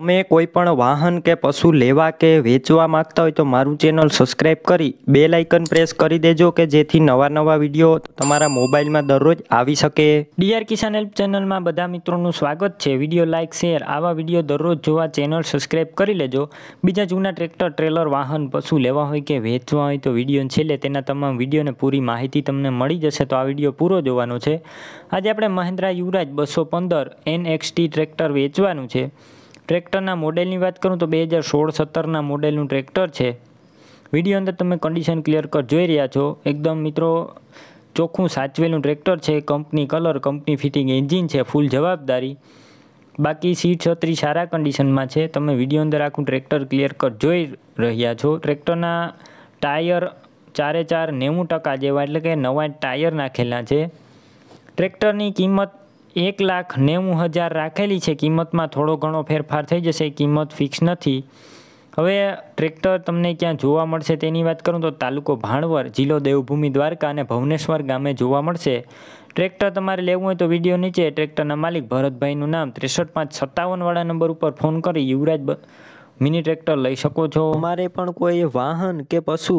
તમે કોઈ પણ વાહન કે પશુ લેવા કે વેચવા માંગતા હોય તો મારું ચેનલ સબસ્ક્રાઈબ કરી બે લાઇકન પ્રેસ કરી દેજો કે જેથી નવા નવા વિડીયો તમારા મોબાઈલમાં દરરોજ આવી શકે ડીઆર કિસાન હેલ્પ ચેનલમાં બધા મિત્રોનું સ્વાગત છે વિડીયો લાઇક શેર આવા વિડીયો દરરોજ જોવા ચેનલ સબસ્ક્રાઈબ કરી લેજો બીજા જૂના ટ્રેક્ટર ટ્રેલર વાહન પશુ લેવા હોય કે વેચવા હોય તો વિડીયો છેલ્લે તેના તમામ વિડીયોને પૂરી માહિતી તમને મળી જશે તો આ વિડીયો પૂરો જોવાનો છે આજે આપણે મહેન્દ્રા યુવરાજ બસો પંદર એનએક્સટી ટ્રેક્ટર વેચવાનું છે ટ્રેક્ટરના મોડેલની વાત કરું તો બે હજાર સોળ સત્તરના મોડેલનું ટ્રેક્ટર છે વિડીયો અંદર તમે કન્ડિશન ક્લિયર કર જોઈ રહ્યા છો એકદમ મિત્રો ચોખ્ખું સાચવેલું ટ્રેક્ટર છે company colour company fitting engine છે ફૂલ જવાબદારી બાકી સીટ છત્રી સારા કન્ડિશનમાં છે તમે વિડીયો અંદર આખું ટ્રેક્ટર ક્લિયર કટ જોઈ રહ્યા છો ટ્રેક્ટરના ટાયર ચારે ચાર નેવું ટકા જેવા એટલે કે નવા ટાયર નાખેલા છે ટ્રેક્ટરની કિંમત એક લાખ નેવું હજાર રાખેલી છે કિંમતમાં થોડો ઘણો ફેરફાર થઈ જશે કિંમત ફિક્સ નથી હવે ટ્રેક્ટર તમને ક્યાં જોવા મળશે તેની વાત કરું તો તાલુકો ભાણવર જિલ્લો દેવભૂમિ દ્વારકા અને ભવનેશ્વર ગામે જોવા મળશે ટ્રેક્ટર તમારે લેવું હોય તો વિડીયો નીચે ટ્રેક્ટરના માલિક ભરતભાઈનું નામ ત્રેસઠ પાંચ સત્તાવનવાળા નંબર ઉપર ફોન કરી યુવરાજ મિની ટ્રેક્ટર લઈ શકો છો અમારે પણ કોઈ વાહન કે પશુ